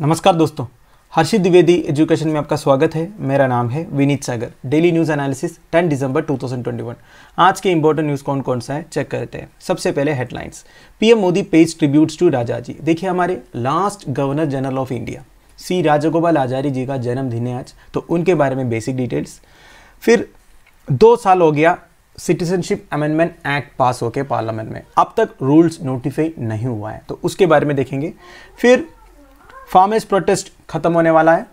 नमस्कार दोस्तों हर्षित द्विवेदी एजुकेशन में आपका स्वागत है मेरा नाम है Vineet Sagar daily news analysis 10 दिसंबर 2021 आज के इंपॉर्टेंट न्यूज़ कौन कौन सा है चेक करते हैं सबसे पहले headlines PM Modi pays tributes to Rajaji देखिए हमारे last governor general of India C Rajagopalachari ji का जन्मदिन है आज तो उनके बारे में बेसिक डिटेल्स फिर दो साल हो गया सिटीजनशिप अमेंडमेंट एक्ट पास होकर पार्लियामेंट में अब तक रूल्स नोटिफाई नहीं हुआ है तो उसके बारे में देखेंगे फिर फार्मर्स प्रोटेस्ट खत्म होने वाला है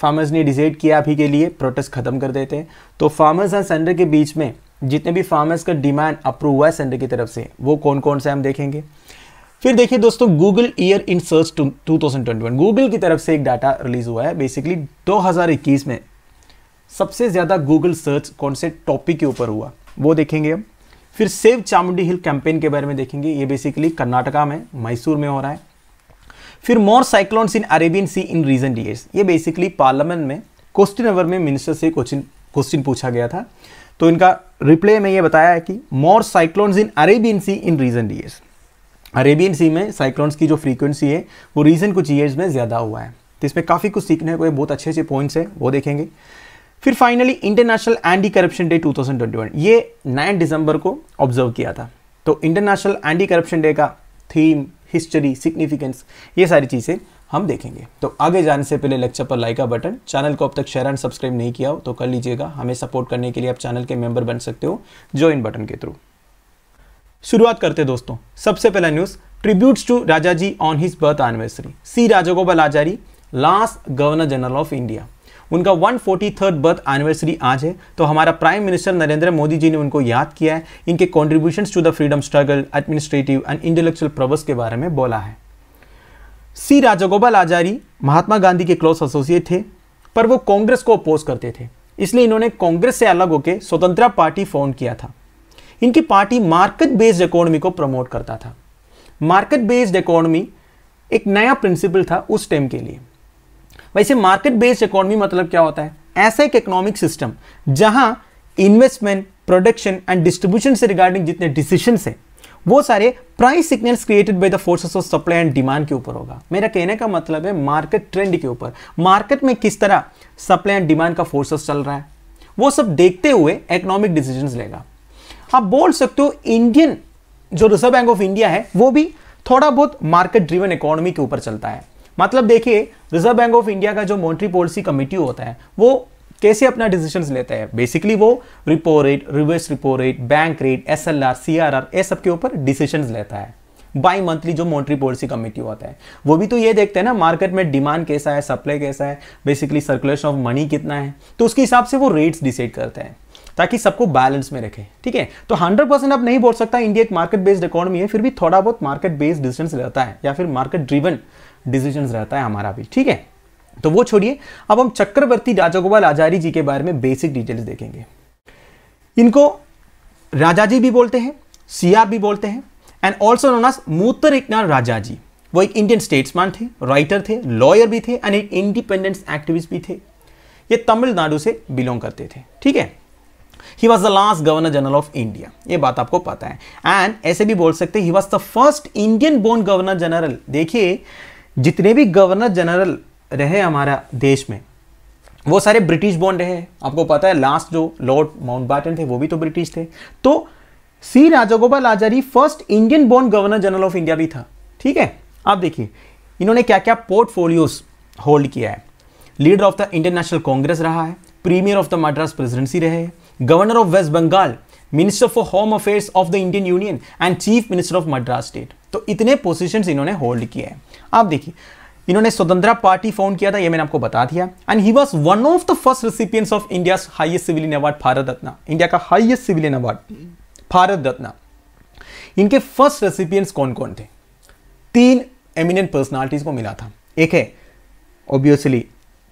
फार्मर्स ने डिसाइड किया अभी के लिए प्रोटेस्ट खत्म कर देते हैं तो फार्मर्स एंड सेंटर के बीच में जितने भी फार्मर्स का डिमांड अप्रूव हुआ है सेंटर की तरफ से वो कौन कौन से हम देखेंगे फिर देखिए दोस्तों Google year in search two thousand twenty one Google की तरफ से एक डाटा रिलीज हुआ है बेसिकली 2021 में सबसे ज़्यादा गूगल सर्च कौन से टॉपिक के ऊपर हुआ वो देखेंगे हम फिर सेव चामुंडी हिल कैंपेन के बारे में देखेंगे ये बेसिकली कर्नाटका में मैसूर में हो रहा है फिर more cyclones in Arabian sea in recent years ये बेसिकली पार्लियामेंट में क्वेश्चन अवर में मिनिस्टर से क्वेश्चन क्वेश्चन पूछा गया था तो इनका रिप्ले में ये बताया है कि more cyclones in Arabian sea in recent years Arabian sea में साइक्लोन्स की जो फ्रीक्वेंसी है वो रीजेंट कुछ ईयर्स में ज़्यादा हुआ है तो इसमें काफ़ी कुछ सीखने को बहुत अच्छे अच्छे पॉइंट्स हैं वो देखेंगे फिर finally international anti corruption day 2021 ये 9 दिसंबर को ऑब्जर्व किया था तो इंटरनेशनल एंटी करप्शन डे का थीम हिस्ट्री सिग्निफिकेंस ये सारी चीज़ें हम देखेंगे तो आगे जाने से पहले लेक्चर पर लाइक का बटन चैनल को अब तक शेयर एंड सब्सक्राइब नहीं किया हो तो कर लीजिएगा हमें सपोर्ट करने के लिए आप चैनल के मेंबर बन सकते हो ज्वाइन बटन के थ्रू शुरुआत करते दोस्तों सबसे पहला news tributes to Raja ji on his birth anniversary C Rajagopalachari last governor general of India उनका वन बर्थ एनिवर्सरी आज है तो हमारा प्राइम मिनिस्टर नरेंद्र मोदी जी ने उनको याद किया है इनके contribution to the freedom struggle administrative and intellectual prowess के बारे में बोला है सी राजागोपाल आजारी महात्मा गांधी के क्लोज एसोसिएट थे पर वो कांग्रेस को अपोज करते थे इसलिए इन्होंने कांग्रेस से अलग होकर स्वतंत्रता पार्टी फाउंड किया था इनकी पार्टी मार्केट बेस्ड इकोनॉमी को प्रमोट करता था मार्केट बेस्ड इकोनॉमी एक नया प्रिंसिपल था उस टाइम के लिए वैसे मार्केट बेस्ड इकोनॉमी मतलब क्या होता है ऐसा एक इकोनॉमिक सिस्टम जहां इन्वेस्टमेंट प्रोडक्शन एंड डिस्ट्रीब्यूशन से रिगार्डिंग जितने डिसीशन है वो सारे price signals created by the forces of supply and demand के ऊपर होगा मेरा कहने का मतलब है मार्केट ट्रेंड के ऊपर मार्केट में किस तरह सप्लाई एंड डिमांड का फोर्सेस चल रहा है वो सब देखते हुए इकोनॉमिक डिसीजन लेगा आप बोल सकते हो इंडियन जो रिजर्व बैंक ऑफ इंडिया है वो भी थोड़ा बहुत मार्केट ड्रिवन इकोनॉमी के ऊपर चलता है मतलब देखिए रिजर्व बैंक ऑफ इंडिया का जो मॉनिटरी पॉलिसी कमेटी होता है वो कैसे अपना डिसीजंस लेता है बेसिकली वो repo rate reverse repo rate bank rate S L R C R R ये सब के ऊपर डिसीजंस लेता है बाई मंथली जो मॉनिटरी पॉलिसी कमेटी होता है वो भी तो ये देखते हैं ना मार्केट में डिमांड कैसा है सप्लाई कैसा है बेसिकली सर्कुलेशन ऑफ मनी कितना है तो उसके हिसाब से वो रेट्स डिसाइड करते हैं ताकि सबको बैलेंस में रखे ठीक है तो 100 परसेंट आप नहीं बोल सकता इंडिया एक मार्केट बेस्ड इकोनॉमी है फिर भी थोड़ा बहुत मार्केट बेस्ड डिसीजन लेता है या फिर मार्केट ड्रिवन डिसीजन रहता है हमारा भी ठीक है तो वो छोड़िए अब हम चक्रवर्ती राजागोपाल आचार्य जी के बारे में बेसिक डिटेल्स देखेंगे इनको राजा जी भी बोलते हैं सीआर भी बोलते हैं एंड ऑल्सो नोन आज मूत्र राजा जी वो एक इंडियन स्टेट्समैन थे राइटर थे लॉयर भी थे एंड एक इंडिपेंडेंस एक्टिविस्ट भी थे ये तमिलनाडु से बिलोंग करते थे ठीक है he was the last governor general of India ये बात आपको पता है एंड ऐसे भी बोल सकते he was the first Indian born governor general देखिए जितने भी गवर्नर जनरल रहे हमारा देश में वो सारे ब्रिटिश बॉन्ड रहे आपको पता है लास्ट जो लॉर्ड माउंटबेटन थे वो भी तो ब्रिटिश थे तो C Rajagopalachari first Indian बॉन्ड गवर्नर जनरल ऑफ इंडिया भी था ठीक है आप देखिए इन्होंने क्या क्या पोर्टफोलियोज होल्ड किया है leader of the international Congress रहा है premier of the Madras presidency रहे governor of waste Bengal minister for home affairs of the Indian union and chief minister of Madras state तो इतने पोजिशन इन्होंने होल्ड किया है आप देखिए इन्होंने स्वतंत्रा पार्टी फाउंड किया था ये मैंने आपको बता दिया and he was one of the first recipients of India highest civilian award Bharat Ratna India का highest civilian award Bharat Ratna इनके फर्स्ट रेसिपियंट कौन कौन थे तीन एमिनेंट पर्सनालिटीज को मिला था एक है ऑब्वियसली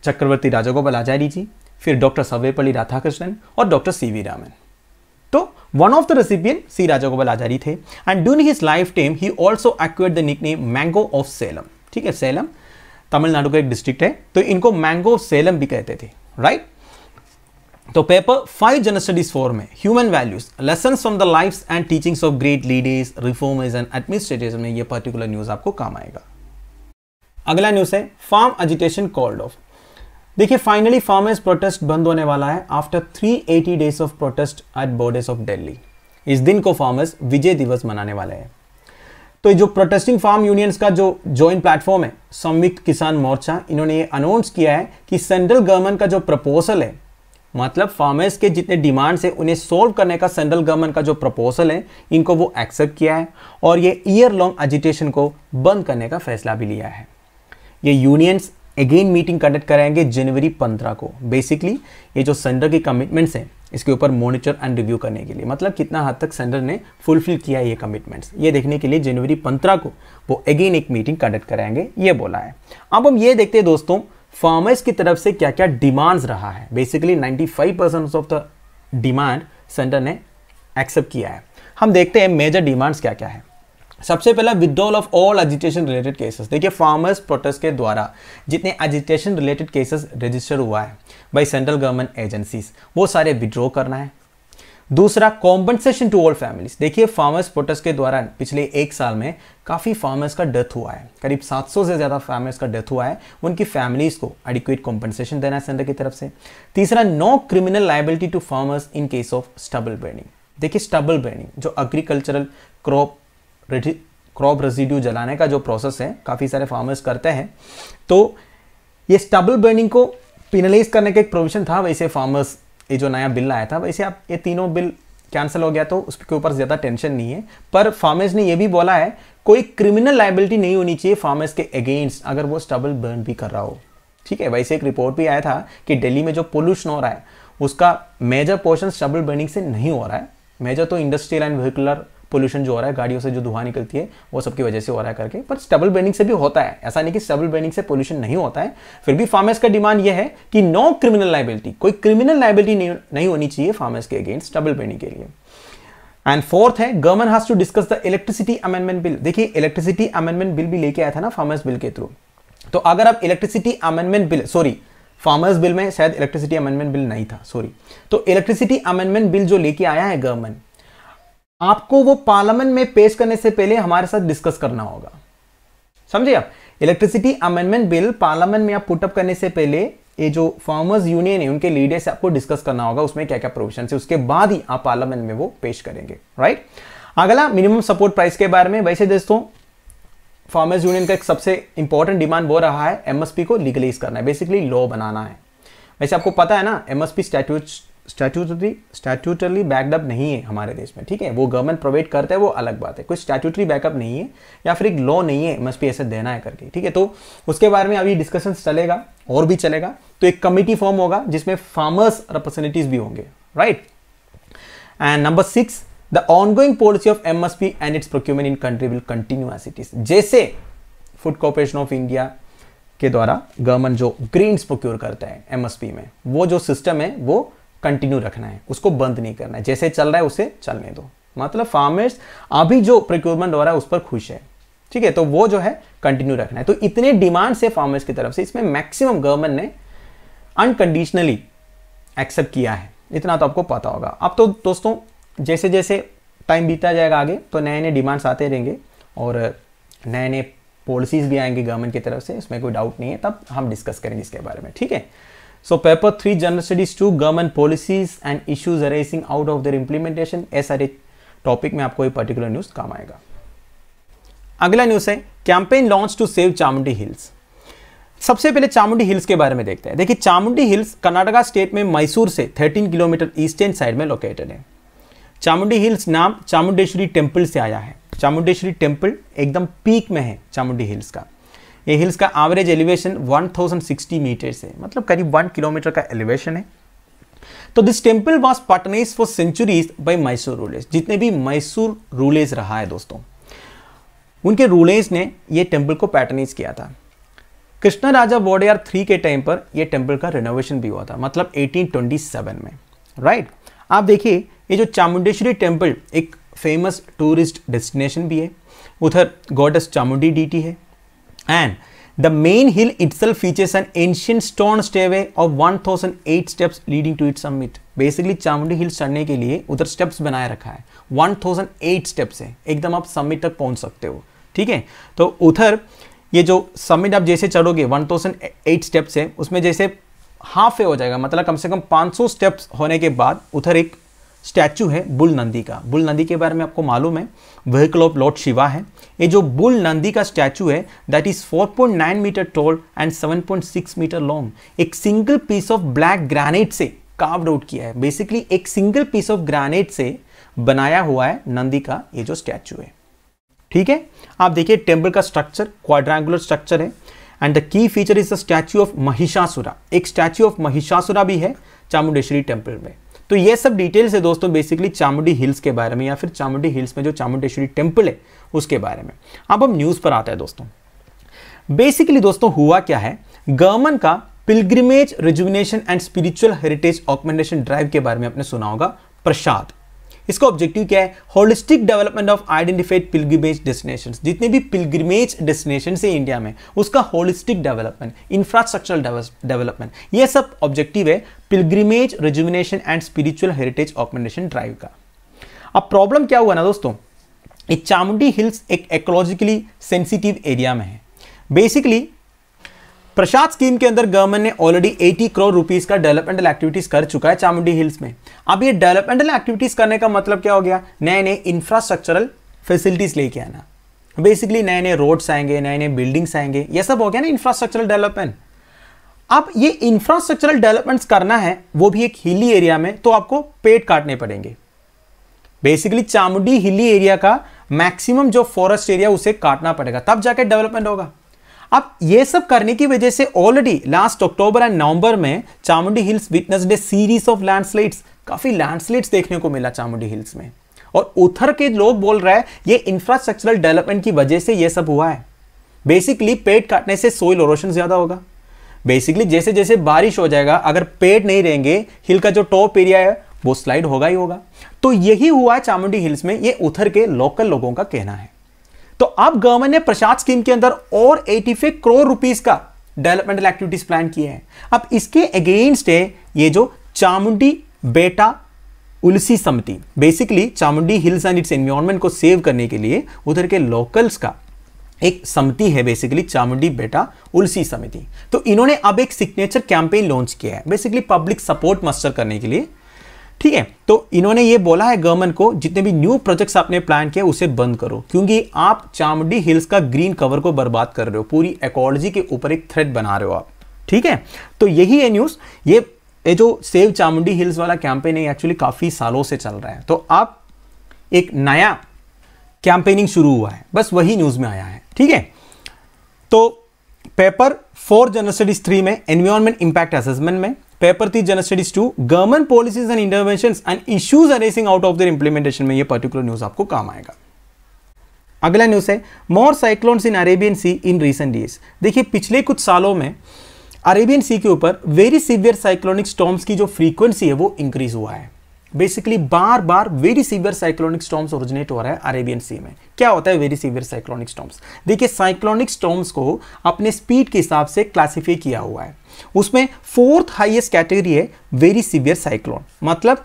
चक्रवर्ती राजागोपाल आचार्य जी फिर डॉक्टर सर्वेपल्ली राधाकृष्णन और doctor C V Raman One of the recipient, C. Rajagopal Ajari थे and and during his lifetime he also acquired the nickname mango of Salem ठीक है सेलम तमिलनाडु का एक डिस्ट्रिक्ट है तो इनको मैंगो ऑफ सेलम भी कहते थे राइट तो paper five general studies four में human values lesson from the life and teachings of great leaders reformers and administrators में ये पर्टिकुलर न्यूज आपको काम आएगा अगला न्यूज है फार्म एजुटेशन कॉल्ड ऑफ देखिए फाइनली फार्मर्स प्रोटेस्ट बंद होने वाला है after 380 days of protest at borders of Delhi इस दिन को फार्मर्स विजय दिवस मनाने वाले हैं तो जो प्रोटेस्टिंग फार्म यूनियंस का जो ज्वाइंट प्लेटफॉर्म है संयुक्त किसान मोर्चा इन्होंने ये अनाउंस किया है कि सेंट्रल गवर्नमेंट का जो प्रपोजल है मतलब फार्मर्स के जितने डिमांड्स है उन्हें सोल्व करने का सेंट्रल गवर्नमेंट का जो प्रपोजल है इनको वो एक्सेप्ट किया है और ये ईयर लॉन्ग एजिटेशन को बंद करने का फैसला भी लिया है ये यूनियंस अगेन मीटिंग कंडक्ट कराएंगे जनवरी पंद्रह को बेसिकली ये जो सेंडर की कमिटमेंट्स हैं इसके ऊपर मॉनिटर एंड रिव्यू करने के लिए मतलब कितना हद तक सेंडर ने फुलफिल किया ये कमिटमेंट्स ये देखने के लिए जनवरी पंद्रह को वो अगेन एक मीटिंग कंडक्ट कराएंगे ये बोला है अब हम ये देखते हैं दोस्तों फार्मर्स की तरफ से क्या क्या डिमांड्स रहा है basically 95 percent of the demand centre ने एक्सेप्ट किया है हम देखते हैं मेजर डिमांड्स क्या क्या है सबसे पहला withdrawal of all agitation related cases देखिए फार्मर्स प्रोटेस्ट के द्वारा जितने एजिटेशन रिलेटेड केसेस रजिस्टर हुआ है बाई सेंट्रल गवर्नमेंट एजेंसीज वो सारे विड्रॉ करना है दूसरा कॉम्पनसेशन टू ऑल फैमिलीज देखिए फार्मर्स प्रोटेस्ट के द्वारा पिछले एक साल में काफ़ी फार्मर्स का डेथ हुआ है करीब 700 से ज़्यादा फार्मर्स का डेथ हुआ है उनकी फैमिलीज़ को एडिक्वेट कॉम्पनसेशन देना है सेंटर की तरफ से तीसरा no criminal liability to farmers in case of stubble burning देखिए स्टबल बर्निंग जो एग्रीकल्चरल क्रॉप क्रॉप रेजिड्यू जलाने का जो प्रोसेस है काफ़ी सारे फार्मर्स करते हैं तो ये स्टबल बर्निंग को पिनलाइज करने का एक प्रोविजन था वैसे फार्मर्स ये जो नया बिल आया था वैसे आप ये तीनों बिल कैंसिल हो गया तो उसके ऊपर ज़्यादा टेंशन नहीं है पर फार्मर्स ने यह भी बोला है कोई क्रिमिनल लाइबिलिटी नहीं होनी चाहिए फार्मर्स के अगेंस्ट अगर वो स्टबल बर्न भी कर रहा हो ठीक है वैसे एक रिपोर्ट भी आया था कि दिल्ली में जो पोल्यूशन हो रहा है उसका मेजर पोर्शन स्टबल बर्निंग से नहीं हो रहा है मेजर तो इंडस्ट्रियल एंड व्हीकुलर पोल्यूशन जो हो रहा है गाड़ियों से जो धुआं निकलती है वो सबकी वजह से हो रहा है करके पर स्टबल बेनिंग से भी होता है ऐसा नहीं कि स्टबल ब्रेनिंग से पोल्यूशन नहीं होता है फिर भी फार्मर्स का डिमांड यह है कि नो क्रिमिनल लाइबिलिटी कोई क्रिमिनल लाइबिलिटी नहीं होनी चाहिए फार्मर्स के अगेंस्ट स्टबल ब्रेनिंग के लिए एंड फोर्थ है government has to discuss the electricity amendment bill देखिए इलेक्ट्रिसिटी अमेंडमेंट बिल भी लेके आया था ना फार्मर्स बिल के थ्रू तो अगर आप electricity amendment bill sorry farmers bill में शायद इलेक्ट्रिसिटी अमेंडमेंट बिल नहीं था सॉरी तो इलेक्ट्रिसिटी अमेंडमेंट बिल जो लेके आया है गवर्नमेंट आपको वो पार्लियामेंट में पेश करने से पहले हमारे साथ डिस्कस करना होगा समझे आप इलेक्ट्रिसिटी अमेंडमेंट बिल पार्लियामेंट में आप पुटअप करने से पहले ये जो फार्मर्स यूनियन है उनके लीडर से आपको डिस्कस करना होगा उसमें क्या क्या प्रोविजन है उसके बाद ही आप पार्लियामेंट में वो पेश करेंगे राइट अगला मिनिमम सपोर्ट प्राइस के बारे में वैसे दोस्तों फार्मर्स यूनियन का एक सबसे इंपॉर्टेंट डिमांड वो रहा है एमएसपी को लीगलाइज करना है बेसिकली लॉ बनाना है वैसे आपको पता है ना MSP statute statutory statutorily backup नहीं है हमारे देश में ठीक है वो गवर्नमेंट प्रोवाइड करता है वो अलग बात है कोई स्टैट्यूटरी बैकअप नहीं है या फिर एक लॉ नहीं है भी ऐसे देना है करके ठीक है तो उसके बारे में अभी डिस्कशन चलेगा और भी चलेगा तो एक कमिटी फॉर्म होगा जिसमें फार्मर्स रिप्रेजेंटेटिव भी होंगे right and number six the ongoing policy of MSP and its procurement in country will continue as it is जैसे फूड कॉर्पोरेशन ऑफ इंडिया के द्वारा गवर्नमेंट जो ग्रीन्स प्रोक्योर करता है एमएसपी में वो जो सिस्टम है वो कंटिन्यू रखना है उसको बंद नहीं करना है जैसे चल रहा है उसे चलने दो मतलब फार्मर्स अभी जो प्रिक्योरमेंट हो रहा है उस पर खुश है ठीक है तो वो जो है कंटिन्यू रखना है तो इतने डिमांड्स है फार्मर्स की तरफ से इसमें मैक्सिमम गवर्नमेंट ने अनकंडीशनली एक्सेप्ट किया है इतना तो आपको पता होगा अब तो दोस्तों जैसे जैसे टाइम बीता जाएगा आगे तो नए नए डिमांड्स आते रहेंगे और नए नए पॉलिसीज़ भी आएंगे गवर्नमेंट की तरफ से इसमें कोई डाउट नहीं है तब हम डिस्कस करेंगे इसके बारे में ठीक है So paper 3 General Studies 2 Government Policies and Issues Arising Out of Their Implementation ये सारे टॉपिक में आपको ये पर्टिकुलर न्यूज काम आएगा अगला न्यूज है campaign launch to save Chamundi hills सबसे पहले चामुंडी हिल्स के बारे में देखते हैं देखिए चामुंडी हिल्स कर्नाटका स्टेट में मैसूर से 13 किलोमीटर ईस्टर्न साइड में लोकेटेड है चामुंडी हिल्स नाम चामुंडेश्वरी टेंपल से आया है चामुंडेश्वरी टेंपल एकदम पीक में है चामुंडी हिल्स का ये हिल्स का एवरेज एलिवेशन 1060 मीटर से मतलब करीब वन किलोमीटर का एलिवेशन है तो this temple was patronage for centuries by Mysore rulers जितने भी मैसूर रूलर्स रहा है दोस्तों उनके रूलर्स ने ये टेम्पल को पैटर्नाइज किया था कृष्णा राजा वोडेयर थ्री के टाइम पर यह टेम्पल का रिनोवेशन भी हुआ था मतलब 1827 में राइट आप देखिए ये जो चामुंडेश्वरी टेम्पल एक फेमस टूरिस्ट डेस्टिनेशन भी है उधर गॉडस चामुंडी डीटी है and the main hill itself features an ancient stone stairway of 1008 steps leading to its summit. Basically Chamundi hills चढ़ने के लिए उधर स्टेप्स बनाए रखा है 1008 स्टेप्स है एकदम आप समिट तक पहुंच सकते हो ठीक है तो उधर ये जो समिट आप जैसे चढ़ोगे 1008 स्टेप्स है उसमें जैसे हाफ वे हो जाएगा मतलब कम से कम 500 स्टेप्स होने के बाद उधर एक स्टैचू है बुल नंदी का बुल नंदी के बारे में आपको मालूम है व्हीकल ऑफ लॉर्ड शिवा है ये जो बुल नंदी का स्टैचू है that is 4.9 metre tall and 7.6 metre long एक single piece of black granite से कार्व्ड आउट किया है बेसिकली एक सिंगल पीस ऑफ ग्रेनाइट से बनाया हुआ है नंदी का ये जो स्टैचू है ठीक है आप देखिए टेम्पल का स्ट्रक्चर क्वाड्रैंगुलर स्ट्रक्चर है and the key feature is the statue of Mahishasura एक स्टैचू ऑफ महिषासुरा भी है चामुंडेश्वरी टेम्पल में तो ये सब डिटेल्स है दोस्तों बेसिकली चामुंडी हिल्स के बारे में या फिर चामुंडी हिल्स में जो चामुंडेश्वरी टेम्पल है उसके बारे में अब हम न्यूज़ पर आते हैं दोस्तों बेसिकली दोस्तों हुआ क्या है गवर्नमेंट का pilgrimage rejuvenation and spiritual heritage augmentation drive के बारे में आपने सुना होगा प्रसाद इसका ऑब्जेक्टिव क्या है holistic development of identified pilgrimage destination जितने भी पिलग्रिमेज डेस्टिनेशन है इंडिया में उसका होलिस्टिक डेवलपमेंट इंफ्रास्ट्रक्चरल डेवलपमेंट यह सब ऑब्जेक्टिव है pilgrimage rejuvenation and spiritual heritage augmentation drive का अब प्रॉब्लम क्या हुआ ना दोस्तों ये चामुंडी हिल्स एक एकोलॉजिकली सेंसिटिव एरिया में है बेसिकली प्रसाद स्कीम के अंदर गवर्नमेंट ने ऑलरेडी 80 करोड़ रुपीस का डेवलपमेंटल एक्टिविटीज कर चुका है चामुंडी हिल्स में अब ये डेवलपमेंटल एक्टिविटीज करने का मतलब क्या हो गया नए नए इंफ्रास्ट्रक्चरल फैसिलिटीज लेके आना बेसिकली नए नए रोड्स आएंगे नए नए बिल्डिंग्स आएंगे ये सब हो गया ना इंफ्रास्ट्रक्चरल डेवलपमेंट अब ये इंफ्रास्ट्रक्चरल डेवलपमेंट करना है वो भी एक हिली एरिया में तो आपको पेट काटने पड़ेंगे बेसिकली चामुंडी हिली एरिया का मैक्सिमम जो फॉरेस्ट एरिया उसे काटना पड़ेगा तब जाके डेवलपमेंट होगा अब ये सब करने की वजह से already last October and November में Chamundi hills witness the series of landslides काफ़ी लैंडस्लाइड्स देखने को मिला चामुंडी हिल्स में और उथर के लोग बोल रहे हैं ये इंफ्रास्ट्रक्चरल डेवलपमेंट की वजह से ये सब हुआ है बेसिकली पेड़ काटने से सोइल ओरोशन ज़्यादा होगा बेसिकली जैसे जैसे बारिश हो जाएगा अगर पेड़ नहीं रहेंगे हिल का जो टॉप एरिया है वो स्लाइड होगा ही होगा तो यही हुआ चामुंडी हिल्स में ये उथर के लोकल लोगों का कहना है तो अब गवर्नमेंट ने प्रसाद स्कीम के अंदर और 85 करोड़ रुपीस का डेवलपमेंटल एक्टिविटीज प्लान किए हैं अब इसके अगेंस्ट है ये जो Chamundi Betta Ulisi Samiti basically Chamundi hills and its environment को सेव करने के लिए उधर के लोकल्स का एक समिति है बेसिकली चामुंडी बेटा उलसी समिति तो इन्होंने अब एक सिग्नेचर कैंपेन लॉन्च किया है बेसिकली पब्लिक सपोर्ट मस्टर करने के लिए ठीक है तो इन्होंने ये बोला है गवर्नमेंट को जितने भी न्यू प्रोजेक्ट्स आपने प्लान किया उसे बंद करो क्योंकि आप चामडी हिल्स का ग्रीन कवर को बर्बाद कर रहे हो पूरी एकोलॉजी के ऊपर एक थ्रेड बना रहे हो आप ठीक है तो यही है न्यूज़ ये ये जो सेव चामुंडी हिल्स वाला कैंपेन है एक्चुअली काफ़ी सालों से चल रहा है तो आप एक नया कैंपेनिंग शुरू हुआ है बस वही न्यूज़ में आया है ठीक है तो paper four general studies three में एनवायरमेंट इंपैक्ट असेसमेंट में paper three general studies two government policies and intervention and issues arising out of their implementation में ये पर्टिकुलर न्यूज आपको काम आएगा अगला न्यूज है more cyclones in Arabian sea in recent days देखिए पिछले कुछ सालों में अरेबियन सी के ऊपर वेरी सीवियर साइक्लोनिक स्टॉम्स की जो फ्रीक्वेंसी है वो इंक्रीज हुआ है बेसिकली बार बार very severe cyclonic storms originate हो रहा है अरेबियन सी में क्या होता है वेरी सीवियर साइक्लोनिक स्टॉम्स देखिए साइक्लोनिक स्टॉम्स को अपने स्पीड के हिसाब से क्लासीफाई किया हुआ है उसमें फोर्थ हाईएस्ट कैटेगरी है वेरी सीवियर साइक्लोन मतलब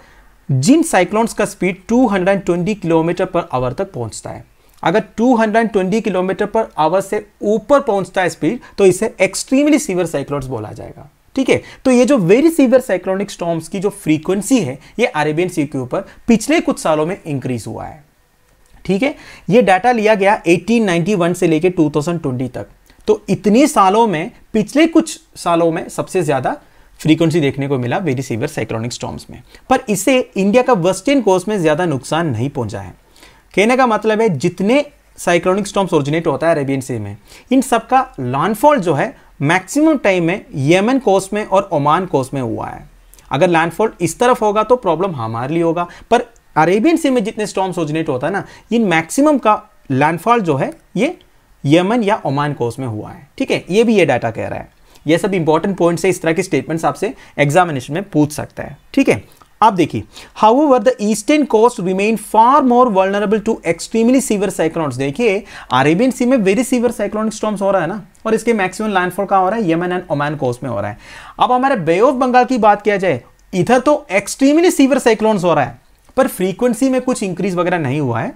जिन साइक्लोन्स का स्पीड 220 किलोमीटर पर आवर तक पहुंचता है अगर 220 किलोमीटर पर आवर से ऊपर पहुंचता है स्पीड तो इसे एक्सट्रीमली सीवियर साइक्लोन्स बोला जाएगा ठीक है तो ये जो वेरी सीवियर साइक्लोनिक स्टॉम्स की जो फ्रीक्वेंसी है ये अरेबियन सी के ऊपर पिछले कुछ सालों में इंक्रीज हुआ है ठीक है ये डाटा लिया गया 1891 से लेके 2020 तक तो इतने सालों में पिछले कुछ सालों में सबसे ज़्यादा फ्रीक्वेंसी देखने को मिला वेरी सीवियर साइक्लोनिक स्टॉम्स में पर इसे इंडिया का वेस्टर्न कोस्ट में ज़्यादा नुकसान नहीं पहुंचा है कहने का मतलब है जितने साइक्लोनिक स्टॉम्स ओरिजिनेट होता है अरेबियन सी में इन सबका लैंडफॉल जो है मैक्सिमम टाइम में येमन कोस्ट में और ओमान कोस्ट में हुआ है अगर लैंडफॉल इस तरफ होगा तो प्रॉब्लम हमारे लिए होगा पर अरेबियन सी में जितने स्टॉम्स ओरिजिनेट होता है ना इन मैक्सिमम का लैंडफॉल जो है ये यमन या ओमान कोस में हुआ है ठीक है ये भी ये डाटा कह रहा है ये सब इंपॉर्टेंट पॉइंट है इस तरह के स्टेटमेंट आपसे एग्जामिनेशन में पूछ सकता है ठीक है आप देखिए however the eastern coast remain far more vulnerable to extremely severe cyclones देखिए अरेबियन सी में वेरी सीवर साइक्लोनिक स्टॉम्स हो रहा है ना और इसके मैक्सिमम लैंडफॉल कहां हो रहा है यमन एंड ओमान कोस्ट में हो रहा है अब हमारे बे ऑफ बंगाल की बात किया जाए इधर तो एक्सट्रीमली सीवर साइक्लोन्स हो रहा है पर फ्रीक्वेंसी में कुछ इंक्रीज वगैरह नहीं हुआ है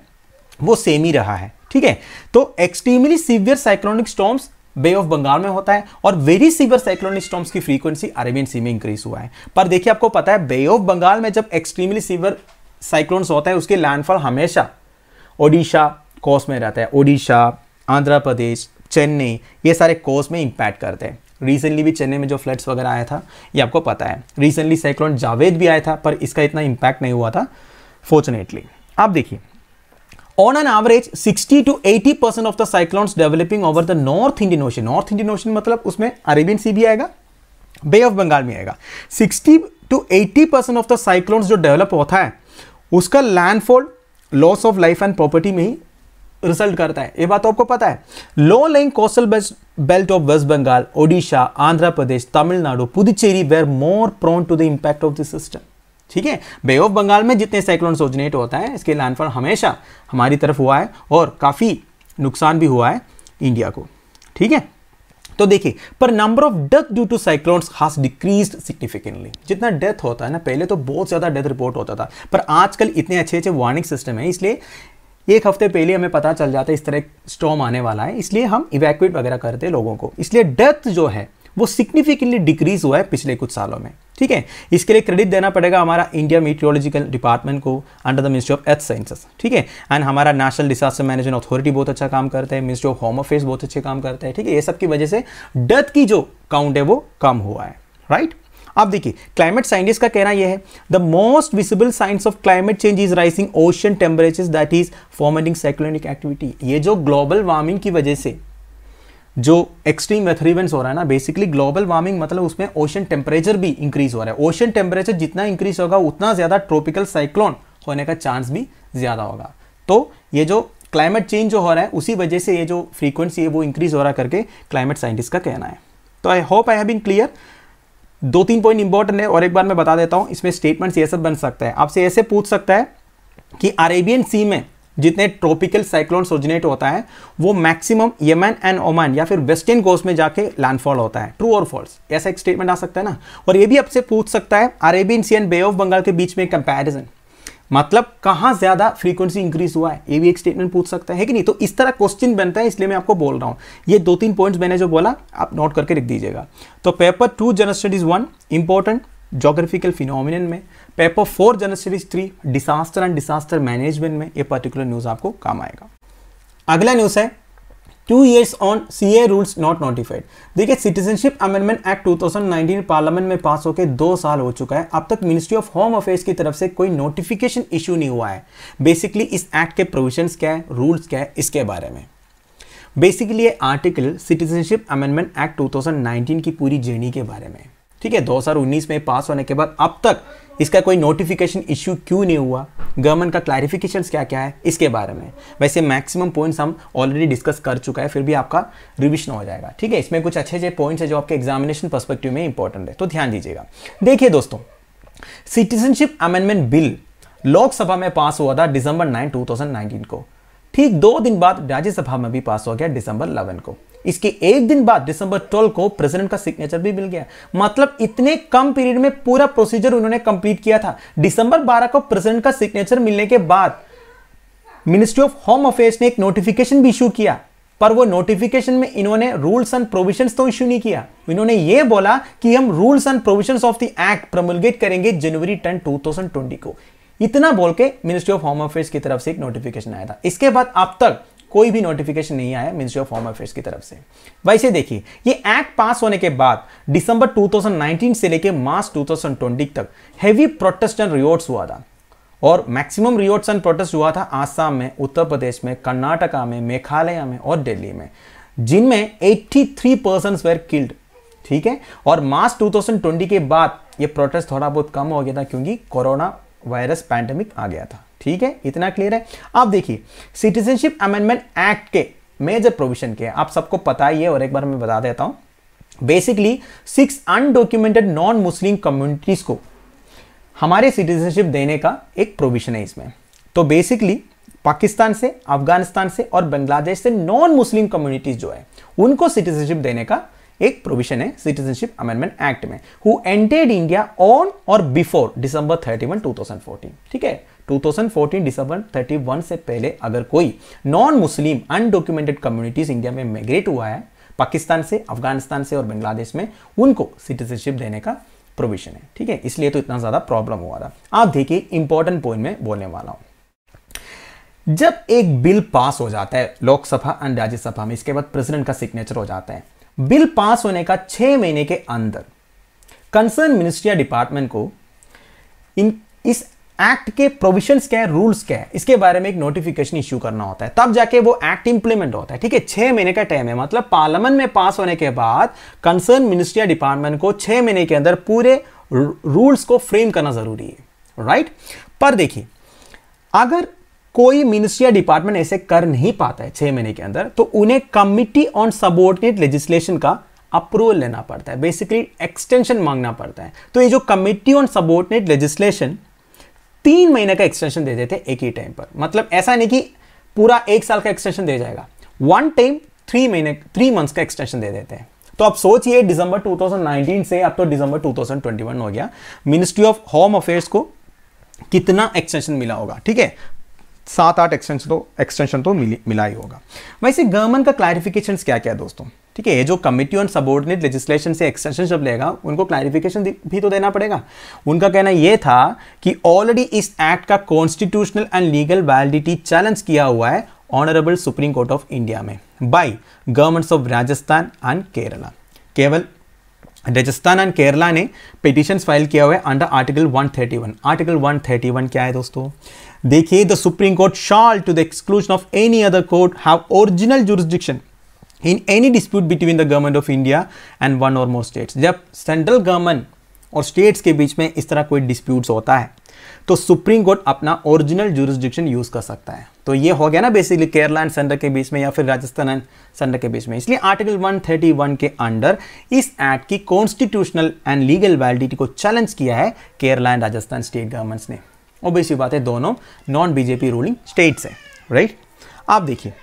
वो सेम ही रहा है ठीक है तो extremely severe cyclonic storms bay of Bengal में होता है और वेरी सीवियर साइक्लोनिक स्टॉम्स की फ्रीक्वेंसी अरेबियन सी में इंक्रीज हुआ है पर देखिए आपको पता है बे ऑफ बंगाल में जब एक्सट्रीमली सीवियर साइक्लोन्स होता है उसके लैंडफॉल हमेशा ओडिशा कोस में रहता है ओडिशा आंध्र प्रदेश चेन्नई ये सारे कोस में इंपैक्ट करते हैं रिसेंटली भी चेन्नई में जो फ्लड्स वगैरह आया था ये आपको पता है रिसेंटली साइक्लोन जावेद भी आया था पर इसका इतना इम्पैक्ट नहीं हुआ था फॉर्चुनेटली आप देखिए on an average 60 to 80 percent of the cyclones developing over the north Indian ocean north Indian ocean मतलब उसमें अरेबियन सी भी आएगा बे ऑफ बंगाल में आएगा 60 to 80 percent of the cyclones जो डेवलप होता है उसका landfall loss of life and property में ही रिजल्ट करता है ये बात आपको पता है low lying coastal belt of waste Bengal Odisha Andhra Pradesh Tamil Nadu Puducherry were more prone to the impact of the system ठीक है बे ऑफ बंगाल में जितने साइक्लोन्स सोजनेट होता है इसके लैंडफॉल हमेशा हमारी तरफ हुआ है और काफ़ी नुकसान भी हुआ है इंडिया को ठीक है तो देखिए पर number of death due to cyclones has decrease significantly जितना डेथ होता है ना पहले तो बहुत ज़्यादा डेथ रिपोर्ट होता था पर आजकल इतने अच्छे अच्छे वार्निंग सिस्टम है इसलिए एक हफ्ते पहले हमें पता चल जाता है इस तरह स्टॉम आने वाला है इसलिए हम इवैक्यूएट वगैरह करते हैं लोगों को इसलिए डेथ जो है वो सिग्निफिकेंटली डिक्रीज हुआ है पिछले कुछ सालों में ठीक है इसके लिए क्रेडिट देना पड़ेगा हमारा इंडिया मीटरोलॉजिकल डिपार्टमेंट को under the ministry of earth sciences ठीक है एंड हमारा नेशनल डिजास्टर मैनेजमेंट अथॉरिटी बहुत अच्छा काम करता है मिनिस्ट्री ऑफ होम अफेयर्स बहुत अच्छे काम करता है ठीक है ये सब की वजह से डेथ की जो काउंट है वो कम हुआ है राइट अब देखिए क्लाइमेट साइंटिस्ट का कहना यह है the most visible signs of climate change is rising ocean temperature that is fomenting cyclonic activity ये जो ग्लोबल वार्मिंग की वजह से जो एक्सट्रीम वेथर इवेंट्स हो रहा है ना बेसिकली ग्लोबल वार्मिंग मतलब उसमें ओशन टेम्परेचर भी इंक्रीज हो रहा है ओशन टेम्परेचर जितना इंक्रीज होगा उतना ज़्यादा ट्रॉपिकल साइक्लोन होने का चांस भी ज़्यादा होगा तो ये जो क्लाइमेट चेंज जो हो रहा है उसी वजह से ये जो फ्रीक्वेंसी है वो इंक्रीज हो रहा करके क्लाइमेट साइंटिस्ट का कहना है तो I hope I have been clear दो तीन पॉइंट इंपॉर्टेंट है और एक बार मैं बता देता हूँ इसमें स्टेटमेंट्स ये सब बन सकता है आपसे ऐसे पूछ सकता है कि अरेबियन सी में जितने ट्रॉपिकल साइक्लोन ओरिजिनेट होता है वो मैक्सिमम यमन एंड ओमान या फिर वेस्टर्न कोस्ट में जाके लैंडफॉल होता है ट्रू और फॉल्स ऐसा एक स्टेटमेंट आ सकता है ना और ये भी आपसे पूछ सकता है Arabian sea and bay of Bengal के बीच में कंपेरिजन मतलब कहाँ ज़्यादा फ्रीक्वेंसी इंक्रीज हुआ है ये भी एक स्टेटमेंट पूछ सकता है कि नहीं तो इस तरह क्वेश्चन बनता है इसलिए मैं आपको बोल रहा हूँ ये दो तीन पॉइंट्स मैंने जो बोला आप नोट करके लिख दीजिएगा तो paper two general studies one important geographical phenomenon में paper four general three disaster and disaster management में ये पर्टिकुलर न्यूज़ आपको काम आएगा अगला न्यूज़ है two years on C A rules not notified देखिए सिटीजनशिप अमेंडमेंट एक्ट 2019 पार्लियामेंट में पास होकर दो साल हो चुका है अब तक मिनिस्ट्री ऑफ होम अफेयर्स की तरफ से कोई नोटिफिकेशन इशू नहीं हुआ है बेसिकली इस एक्ट के प्रोविजंस क्या है रूल्स क्या है इसके बारे में बेसिकली ये आर्टिकल सिटीजनशिप अमेंडमेंट एक्ट 2019 की पूरी जर्नी के बारे में ठीक है 2019 में पास होने के बाद अब तक इसका कोई नोटिफिकेशन इश्यू क्यों नहीं हुआ गवर्नमेंट का क्लैरिफिकेशन क्या क्या है इसके बारे में वैसे मैक्सिमम पॉइंट्स हम ऑलरेडी डिस्कस कर चुका है फिर भी आपका रिविशन हो जाएगा ठीक है इसमें कुछ अच्छे अच्छे पॉइंट्स है जो आपके एग्जामिनेशन परस्पेक्टिव में इंपॉर्टेंट है तो ध्यान दीजिएगा देखिए दोस्तों सिटीजनशिप अमेंडमेंट बिल लोकसभा में पास हुआ था दिसंबर नाइन टू को ठीक दो दिन बाद राज्यसभा में भी पास हो गया दिसंबर 11 को इसके एक दिन बाद दिसंबर 12 को प्रेसिडेंट का सिग्नेचर भी मिल गया मतलब इतने कम पीरियड में पूरा प्रोसीजर उन्होंने कंप्लीट किया था दिसंबर 12 को प्रेसिडेंट का सिग्नेचर मिलने के बाद मिनिस्ट्री ऑफ होम अफेयर्स ने एक नोटिफिकेशन भी इशू किया पर वो नोटिफिकेशन में इन्होंने रूल्स एंड प्रोविजंस तो इश्यू नहीं किया इन्होंने ये बोला कि हम rules and provisions of the act promulgate करेंगे जनवरी टेन टू को इतना बोल के मिनिस्ट्री ऑफ होम अफेयर्स की तरफ से एक नोटिफिकेशन आया था इसके बाद अब तक कोई भी नोटिफिकेशन नहीं आया मिनिस्ट्री ऑफ होम अफेयर्स की तरफ से वैसे देखिए ये एक्ट पास होने के बाद दिसंबर 2019 से लेकर मार्च 2020 तक हैवी प्रोटेस्ट एंड रिवॉर्ड्स हुआ था और मैक्सिमम रिवोट्स एंड प्रोटेस्ट हुआ था आसाम में उत्तर प्रदेश में कर्नाटका में मेघालय में और दिल्ली में जिनमें थ्री पर्सन वेर किल्ड ठीक है और मार्च 2020 के बाद ये प्रोटेस्ट थोड़ा बहुत कम हो गया था क्योंकि कोरोना वायरस पैंडेमिक आ गया था ठीक है इतना क्लियर है अब देखिए सिटीजनशिप अमेंडमेंट एक्ट के मेजर प्रोविजन के आप सबको पता ही है और एक बार मैं बता देता हूं basically six undocumented non Muslim communities को हमारे सिटीजनशिप देने का एक प्रोविजन है इसमें तो बेसिकली पाकिस्तान से अफगानिस्तान से और बांग्लादेश से नॉन मुस्लिम कम्युनिटीज जो है उनको सिटीजनशिप देने का एक प्रोविजन है सिटीजनशिप अमेंडमेंट एक्ट में who entered India on or before December 31 2014 ठीक है 2014 दिसंबर 31 से पहले अगर कोई non Muslim undocumented communities India में माइग्रेट हुआ है पाकिस्तान से अफगानिस्तान से और बांग्लादेश में उनको सिटीजनशिप देने का प्रोविजन है ठीक है इसलिए तो इतना ज़्यादा प्रॉब्लम हुआ था आप देखिए इंपॉर्टेंट पॉइंट में बोलने वाला हूं जब एक बिल पास हो जाता है लोकसभा एंड राज्यसभा में इसके बाद प्रेसिडेंट का सिग्नेचर हो जाता है बिल पास होने का छह महीने के अंदर कंसर्न मिनिस्ट्रिया डिपार्टमेंट को इन इस एक्ट के प्रोविजंस क्या है रूल्स क्या है इसके बारे में एक नोटिफिकेशन इश्यू करना होता है तब जाके वो एक्ट इंप्लीमेंट होता है ठीक है छह महीने का टाइम है मतलब पार्लियामेंट में पास होने के बाद कंसर्न मिनिस्ट्री या डिपार्टमेंट को छह महीने के अंदर पूरे रूल्स को फ्रेम करना जरूरी है राइट पर देखिए अगर कोई मिनिस्ट्री या डिपार्टमेंट ऐसे कर नहीं पाता है छह महीने के अंदर तो उन्हें कमिटी ऑन सबोर्डिनेट लेजिस्लेशन का अप्रूवल लेना पड़ता है बेसिकली एक्सटेंशन मांगना पड़ता है तो ये जो कमिटी ऑन सबोर्डिनेट लेजिस्लेशन तीन महीने का एक्सटेंशन दे देते एक ही टाइम पर मतलब ऐसा नहीं कि पूरा एक साल का एक्सटेंशन दे जाएगा वन टाइम थ्री महीने थ्री मंथ्स का एक्सटेंशन दे देते हैं तो आप सोचिए दिसंबर 2019 से अब तो दिसंबर 2021 हो गया मिनिस्ट्री ऑफ होम अफेयर्स को कितना एक्सटेंशन मिला होगा ठीक है सात आठ एक्सटेंशन तो एक्सटेंशन तो मिला ही होगा वैसे गवर्नमेंट का क्लैरिफिकेशन क्या क्या है दोस्तों ठीक है ये जो कमिटी ऑन सबोर्डिनेट लेजिस्लेशन से एक्सटेंशन जब लेगा उनको क्लैरिफिकेशन भी तो देना पड़ेगा उनका कहना ये था कि ऑलरेडी इस एक्ट का constitutional and legal validity challenge किया हुआ है honourable supreme court of India में by governments of Rajasthan and Kerala केवल राजस्थान एंड केरला ने पिटिशन फाइल किया हुआ है अंडर आर्टिकल 131 आर्टिकल 131 क्या है दोस्तों देखिए the supreme court shall to the exclusion of any other court have original jurisdiction in any dispute between the government of India and one or more states जब central government और states के बीच में इस तरह कोई disputes होता है तो सुप्रीम कोर्ट अपना ओरिजिनल जुरिस्डिक्शन यूज कर सकता है तो ये हो गया ना बेसिकली केरला एंड सेंटर के बीच में या फिर राजस्थान एंड सेंटर के बीच में इसलिए आर्टिकल 131 के अंडर इस एक्ट की कॉन्स्टिट्यूशनल एंड लीगल वैलिडिटी को चैलेंज किया है Kerala and Rajasthan state governments ने और बेसिक बात है दोनों नॉन बीजेपी रूलिंग स्टेट्स हैं राइट आप देखिए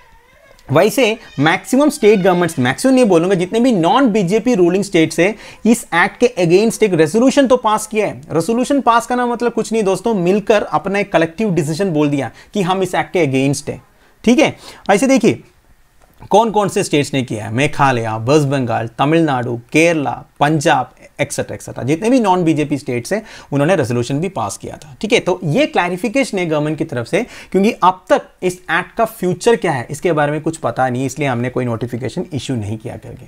वैसे मैक्सिमम स्टेट गवर्नमेंट्स मैक्सिमम नहीं बोलूंगा जितने भी नॉन बीजेपी रूलिंग स्टेट्स है इस एक्ट के अगेंस्ट एक रेजोल्यूशन तो पास किया है रेजोल्यूशन पास करना मतलब कुछ नहीं दोस्तों मिलकर अपना एक कलेक्टिव डिसीजन बोल दिया कि हम इस एक्ट के अगेंस्ट है ठीक है ऐसे देखिए कौन कौन से स्टेट्स ने किया है Meghalaya west Bengal Tamil Nadu Kerala Punjab etcetera etcetera जितने भी नॉन बीजेपी स्टेट्स हैं उन्होंने रेजोल्यूशन भी पास किया था ठीक है तो ये क्लैरिफिकेशन है गवर्नमेंट की तरफ से क्योंकि अब तक इस एक्ट का फ्यूचर क्या है इसके बारे में कुछ पता नहीं इसलिए हमने कोई नोटिफिकेशन इश्यू नहीं किया करके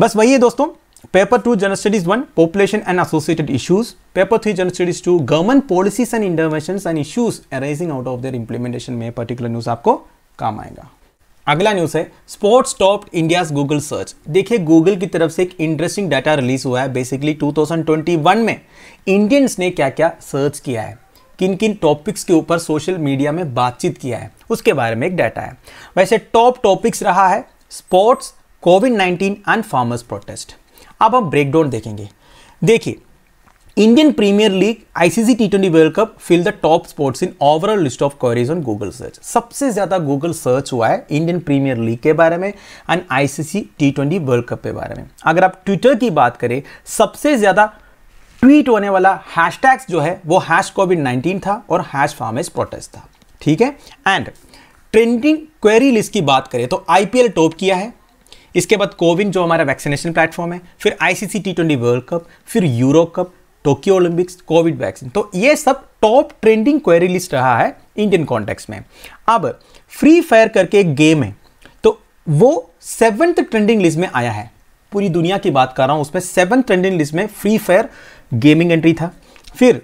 बस वही है दोस्तों paper two general studies one population and associated issues paper three general studies two government policies and intervention and issues arising out of their implementation में पर्टिकुलर न्यूज आपको काम आएगा अगला न्यूज़ है sports top India Google search देखिए Google की तरफ से एक इंटरेस्टिंग डाटा रिलीज हुआ है बेसिकली 2021 में इंडियंस ने क्या क्या सर्च किया है किन किन टॉपिक्स के ऊपर सोशल मीडिया में बातचीत किया है उसके बारे में एक डाटा है वैसे टॉप टॉपिक्स रहा है sports covid nineteen and farmers protest अब हम ब्रेकडाउन देखेंगे देखिए Indian Premier League ICC T20 world cup fill the top sports in overall list of queries on Google search सबसे ज्यादा गूगल सर्च हुआ है इंडियन प्रीमियर लीग के बारे में and C T world cup के बारे में अगर आप ट्विटर की बात करें सबसे ज्यादा ट्वीट होने वाला हैशटैग्स जो है वो हैश कोविड नाइन्टीन था और हैश फार्मेस प्रोटेस्ट था ठीक है एंड ट्रेंडिंग क्वेरी लिस्ट की बात करें तो आईपीएल टॉप किया है इसके बाद कोविन जो हमारा वैक्सीनेशन प्लेटफॉर्म है फिर ICC T twenty world cup फिर Euro cup Tokyo Olympics covid vaccine तो ये सब टॉप ट्रेंडिंग क्वेरी लिस्ट रहा है इंडियन कॉन्टेक्स में अब फ्री फायर करके एक गेम है तो वो सेवन्थ ट्रेंडिंग लिस्ट में आया है पूरी दुनिया की बात कर रहा हूँ उसमें सेवन्थ ट्रेंडिंग लिस्ट में फ्री फायर गेमिंग एंट्री था फिर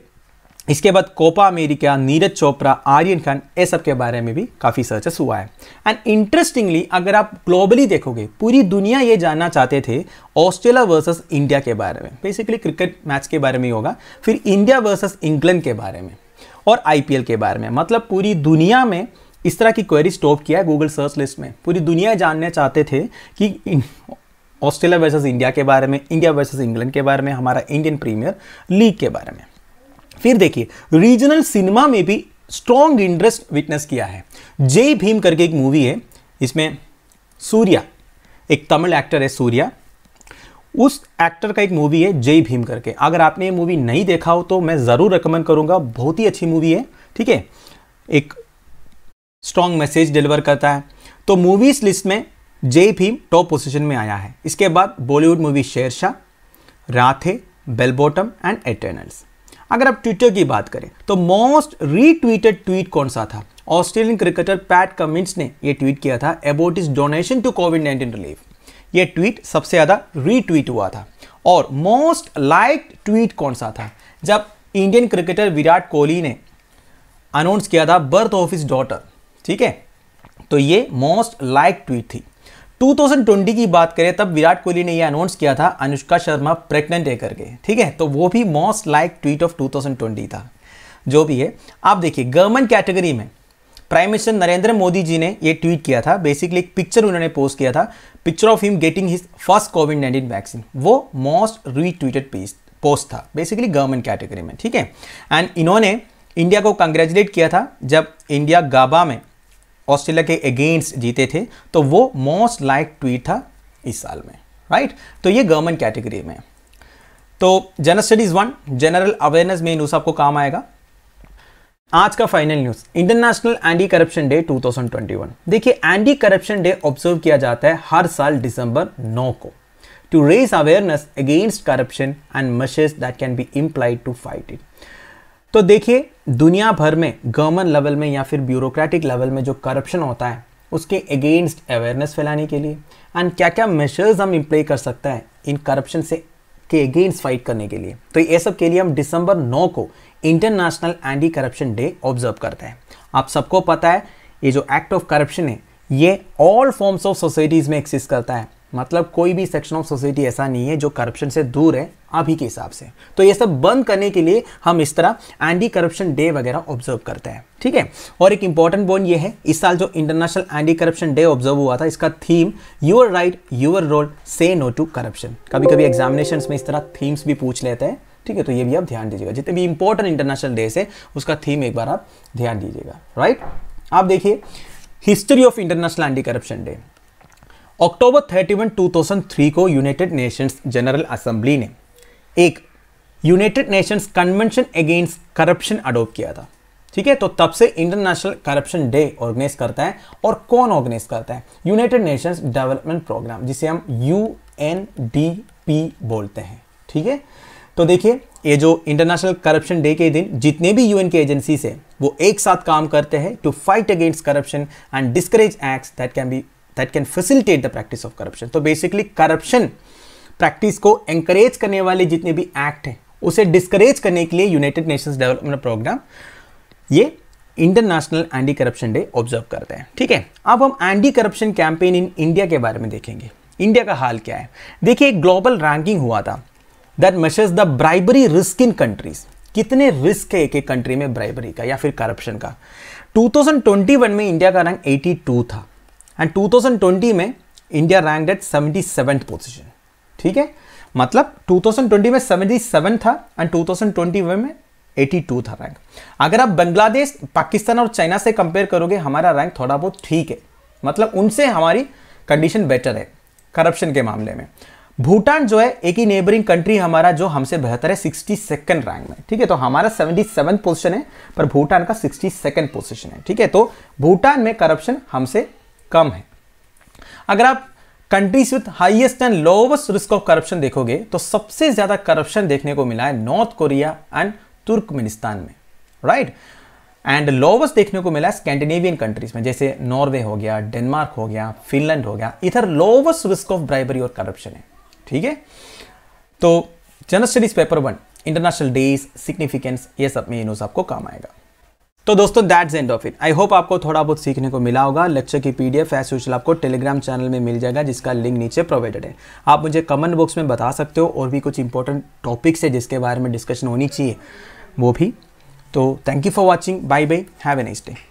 इसके बाद कोपा अमेरिका नीरज चोपड़ा आर्यन खान ये सब के बारे में भी काफ़ी सर्चेस हुआ है एंड इंटरेस्टिंगली अगर आप ग्लोबली देखोगे पूरी दुनिया ये जानना चाहते थे ऑस्ट्रेलिया वर्सेस इंडिया के बारे में बेसिकली क्रिकेट मैच के बारे में ही होगा फिर इंडिया वर्सेस इंग्लैंड के बारे में और आई के बारे में मतलब पूरी दुनिया में इस तरह की क्वेरी स्टॉप किया है गूगल सर्च लिस्ट में पूरी दुनिया जानना चाहते थे कि ऑस्ट्रेलिया वर्सेज इंडिया के बारे में इंडिया वर्सेज इंग्लैंड के बारे में हमारा इंडियन प्रीमियर लीग के बारे में फिर देखिए रीजनल सिनेमा में भी स्ट्रॉन्ग इंटरेस्ट विटनेस किया है जय भीम करके एक मूवी है इसमें सूर्या एक तमिल एक्टर है सूर्या उस एक्टर का एक मूवी है जय भीम करके अगर आपने ये मूवी नहीं देखा हो तो मैं ज़रूर रिकमेंड करूंगा बहुत ही अच्छी मूवी है ठीक है एक स्ट्रॉन्ग मैसेज डिलीवर करता है तो मूवीज़ लिस्ट में जय भीम टॉप पोजीशन में आया है इसके बाद बॉलीवुड मूवी शेरशाह राथे बेलबोटम एंड एटर्नल्स अगर आप ट्विटर की बात करें तो मोस्ट रीट्वीटेड ट्वीट कौन सा था ऑस्ट्रेलियन क्रिकेटर पैट कमिंस ने यह ट्वीट किया था about is donation to covid nineteen relief यह ट्वीट सबसे ज़्यादा रीट्वीट हुआ था और मोस्ट लाइक ट्वीट कौन सा था जब इंडियन क्रिकेटर विराट कोहली ने अनाउंस किया था बर्थ ऑफ इज डॉटर ठीक है तो ये मोस्ट लाइक ट्वीट थी 2020 की बात करें तब विराट कोहली ने यह अनाउंस किया था अनुष्का शर्मा प्रेग्नेंट है करके ठीक है तो वो भी मोस्ट लाइक ट्वीट ऑफ 2020 था जो भी है आप देखिए गवर्नमेंट कैटेगरी में प्राइम मिनिस्टर नरेंद्र मोदी जी ने ये ट्वीट किया था बेसिकली एक पिक्चर उन्होंने पोस्ट किया था picture of him getting his first covid nineteen vaccine वो मोस्ट री ट्वीटेड पोस्ट था बेसिकली गवर्नमेंट कैटेगरी में ठीक है एंड इन्होंने इंडिया को कंग्रेचुलेट किया था जब इंडिया गाबा में ऑस्ट्रेलिया के अगेंस्ट जीते थे तो वो मोस्ट लाइक ट्वीट था इस साल में राइट तो ये गवर्नमेंट कैटेगरी में तो general studies one general awareness में न्यूज आपको काम आएगा आज का final news international anti corruption day 2021 देखिए एंटी करप्शन डे ऑब्जर्व किया जाता है हर साल दिसंबर 9 को to raise awareness against corruption and measures that can be employed to fight it तो देखिए दुनिया भर में गवर्नमेंट लेवल में या फिर ब्यूरोक्रेटिक लेवल में जो करप्शन होता है उसके अगेंस्ट अवेयरनेस फैलाने के लिए एंड क्या क्या मेजर्स हम इम्प्ले कर सकते हैं इन करप्शन से के अगेंस्ट फाइट करने के लिए तो ये सब के लिए हम दिसंबर 9 को international anti corruption day observe करते हैं आप सबको पता है ये जो एक्ट ऑफ करप्शन है ये ऑल फॉर्म्स ऑफ सोसाइटीज़ में एक्सिस्ट करता है मतलब कोई भी सेक्शन ऑफ सोसाइटी ऐसा नहीं है जो करप्शन से दूर है अभी के हिसाब से तो ये सब बंद करने के लिए हम इस तरह एंटी करप्शन डे वगैरह ऑब्जर्व करते हैं ठीक है और एक इंपॉर्टेंट पॉइंट ये है इस साल जो international anti corruption day observe हुआ था इसका theme your right your role say no to corruption कभी कभी एग्जामिनेशन में इस तरह थीम्स भी पूछ लेते हैं ठीक है तो ये भी आप ध्यान दीजिएगा जितने भी इंपॉर्टेंट इंटरनेशनल डे है उसका थीम एक बार आप ध्यान दीजिएगा राइट आप देखिए history of international anti corruption day October 31, 2003 को यूनाइटेड नेशंस जनरल असेंबली ने एक united nations convention against corruption adopt किया था ठीक है तो तब से इंटरनेशनल करप्शन डे ऑर्गेनाइज करता है और कौन ऑर्गेनाइज करता है यूनाइटेड नेशंस डेवलपमेंट प्रोग्राम जिसे हम यू बोलते हैं ठीक है तो देखिए ये जो इंटरनेशनल करप्शन डे के दिन जितने भी यूएन के एजेंसीज है वो एक साथ काम करते हैं to fight against corruption and discourage acts that can be that can facilitate the practice of corruption तो बेसिकली करप्शन प्रैक्टिस को एंकरेज करने वाले जितने भी एक्ट हैं उसे डिस्करेज करने के लिए यूनाइटेड नेशंस डेवलपमेंट प्रोग्राम ये international anti corruption day observe करते हैं ठीक है अब हम anti corruption campaign in India के बारे में देखेंगे इंडिया का हाल क्या है देखिए एक ग्लोबल रैंकिंग हुआ था that measures the bribery risk in countries कितने रिस्क है एक एक कंट्री में ब्राइबरी का या फिर करप्शन का 2021 में इंडिया का रैंक 82 था एंड 2020 में India rank at seventy position ठीक है मतलब 2020 में 77 था एंड 2020 में 82 था रैंक अगर आप बांग्लादेश पाकिस्तान और चाइना से कंपेयर करोगे हमारा रैंक थोड़ा बहुत ठीक है मतलब उनसे हमारी कंडीशन बेटर है करप्शन के मामले में भूटान जो है एक ही नेबरिंग कंट्री हमारा जो हमसे बेहतर है सिक्सटी सेकेंड रैंक में ठीक है तो हमारा सेवेंटी सेवन पोजिशन है पर भूटान का सिक्सटी सेकेंड पोजिशन है ठीक है तो भूटान में करप्शन हमसे कम है अगर आप countries with highest and lowest risk of corruption देखोगे तो सबसे ज़्यादा करप्शन देखने को मिला है नॉर्थ कोरिया एंड तुर्कमेनिस्तान में राइट एंड लोवेस्ट देखने को मिला है स्कैंडिनेवियन कंट्रीज में जैसे नॉर्वे हो गया डेनमार्क हो गया फिनलैंड हो गया इधर लोवेस्ट रिस्क ऑफ ब्राइबरी और करप्शन है ठीक है तो general studies paper one international days significance ये सब में ये न्यूज़ आपको काम आएगा तो दोस्तों that's end of it I hope आपको थोड़ा बहुत सीखने को मिला होगा लेक्चर की पीडीएफ एफ यूजल आपको टेलीग्राम चैनल में मिल जाएगा जिसका लिंक नीचे प्रोवाइडेड है आप मुझे कमेंट बॉक्स में बता सकते हो और भी कुछ इंपॉर्टेंट टॉपिक्स है जिसके बारे में डिस्कशन होनी चाहिए वो भी तो thank you for watching bye bye have a nice day